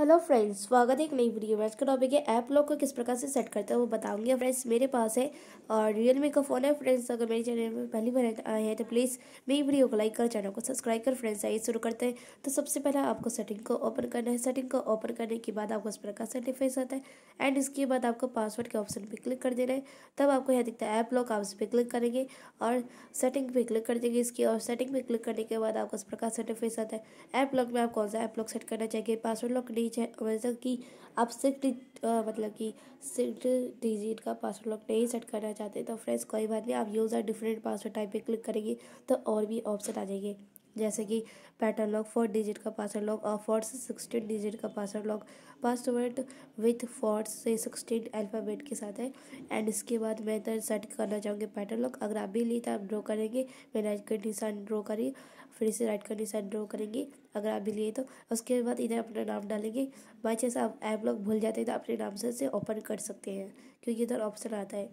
hello friends स्वागत है एक नई वीडियो में आज का टॉपिक है ऐप लॉक को किस प्रकार से सेट करते हैं वो बताऊंगी फ्रेंड्स मेरे पास है और रियलमी का फ़ोन है फ्रेंड्स अगर मेरे चैनल में पहली बार आए हैं तो प्लीज़ मेरी वीडियो को लाइक कर चैनल को सब्सक्राइब कर फ्रेंड्स आइए शुरू करते हैं तो सबसे पहले आपको सेटिंग को ओपन करना है सेटिंग को ओपन करने के बाद आपको इस प्रकार से डिफेस आता है एंड इसके बाद आपको पासवर्ड के ऑप्शन पर क्लिक कर देना है तब आपको यहाँ दिखता है ऐप लॉक आप इस पर क्लिक करेंगे और सेटिंग पर क्लिक कर देंगे इसकी और सेटिंग पर क्लिक करने के बाद आपको इस प्रकार से डिफेस आता है ऐप लॉक में आप कौन सा ऐप लॉक सेट करना चाहिए पासवर्ड लॉक नहीं है मतलब कि आप सिक्स मतलब कि सिक्स डिजिट का पासवर्ड लॉक नहीं सेट करना चाहते तो फ्रेंड्स कोई बात नहीं आप यूजर डिफरेंट पासवर्ड टाइप पे क्लिक करेंगे तो और भी ऑप्शन आ जाएंगे जैसे कि पैटर्न लॉक फोर डिजिट का पासवर्ड लॉक और फोर से सिक्सटीन डिजिट का password lock password with fourth से सिक्सटीन अल्फ़ाबेट के साथ है एंड इसके बाद मैं इधर सेट करना चाहूँगी पैटर्न लॉक अगर आप भी ली तो आप ड्रॉ करेंगे मैं राइट का निशान ड्रॉ करी फिर से राइट का निशान ड्रॉ करेंगे अगर आप भी लिए तो उसके बाद इधर अपना नाम डालेंगे बाई चांस आप ऐप लॉक भूल जाते हैं तो अपने नाम से ओपन कर सकते हैं क्योंकि इधर ऑप्शन आता है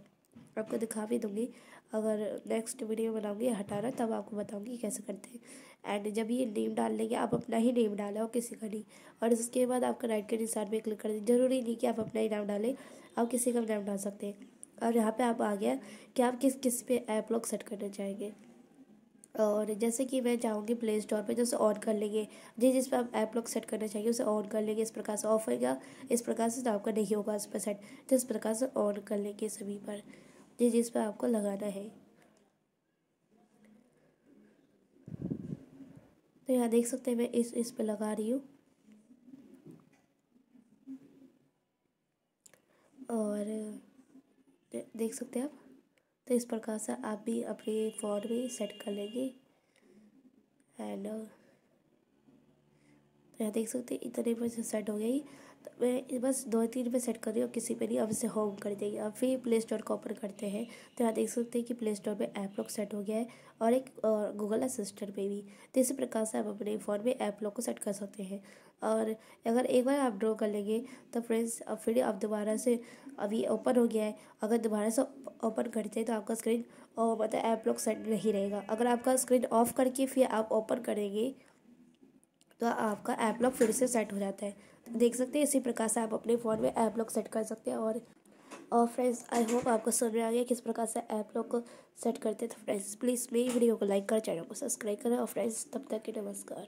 आपको दिखा भी दूँगी अगर नेक्स्ट वीडियो बनाऊँगी हटाना तब आपको बताऊँगी कैसे करते हैं एंड जब ये नेम डाल लेंगे आप अपना ही नेम डालें और किसी का नहीं और उसके बाद आपका राइट के निशान पर क्लिक कर दें ज़रूरी नहीं कि आप अपना ही नाम डालें आप किसी का भी नाम डाल सकते हैं और यहाँ पे आप आ गया कि आप किस किस पे ऐप लॉक सेट करना चाहेंगे और जैसे कि मैं चाहूँगी प्ले स्टोर तो पर जैसे ऑन कर लेंगे जिस जिस पर आप ऐप लॉक सेट करना चाहिए उसे ऑन कर लेंगे इस प्रकार से ऑफ होगा इस प्रकार से तो आपका नहीं होगा उस पर सेट तो इस प्रकार से ऑन कर लेंगे सभी पर जिस जिस पर आपको लगाना है तो यहाँ देख सकते हैं मैं इस इस पे लगा रही हूँ और देख सकते हैं आप तो इस प्रकार से आप भी अपने फ़ोन में सेट कर लेंगे एंड तो यहाँ देख सकते हैं इतने पर सेट हो गई तो मैं बस दो तीन पे सेट कर रही हूँ किसी पे नहीं अब इसे होम कर देगी अब फिर प्ले स्टोर को ओपन करते हैं तो यहाँ देख सकते हैं कि प्ले स्टोर पे ऐप लॉक सेट हो गया है और एक गूगल असिस्टेंट पे भी तो इसी प्रकार से आप अपने फ़ोन में ऐप लॉक को सेट कर सकते हैं और अगर एक बार आप ड्रॉ कर लेंगे तो फ्रेंड्स अब फिर आप दोबारा से अभी ओपन हो गया है अगर दोबारा से ओपन करते हैं तो आपका स्क्रीन मतलब ऐप लॉक सेट नहीं रहेगा अगर आपका स्क्रीन ऑफ करके फिर आप ओपन करेंगे तो आपका ऐप लॉक फिर से सेट हो जाता है तो देख सकते हैं इसी प्रकार से आप अपने फ़ोन में ऐप लॉक सेट कर सकते हैं और और फ्रेंड्स आई होप आपको समझ में आ गया किस प्रकार से ऐप लॉक को सेट करते हैं तो फ्रेंड्स प्लीज़ मेरी वीडियो को लाइक करें चैनल को सब्सक्राइब करें और फ्रेंड्स तब तक के नमस्कार